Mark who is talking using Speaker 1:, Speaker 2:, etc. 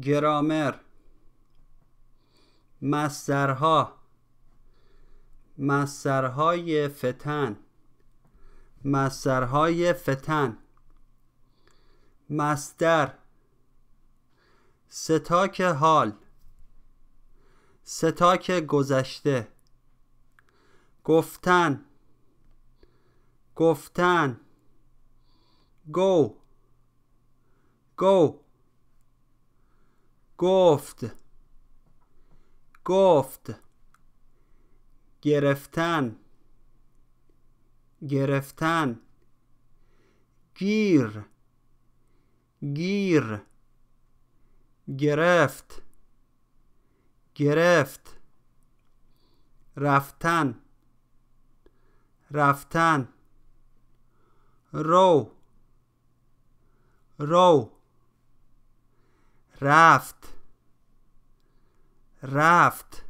Speaker 1: گرامر مصدرها مسترهای فتن مسترهای فتن مصدر ستاک حال ستاک گذشته گفتن گفتن گو گو گفت گفت گرفتن گرفتن گیر گیر گرفت گرفت رفتن رفتن رو رو رفت رفت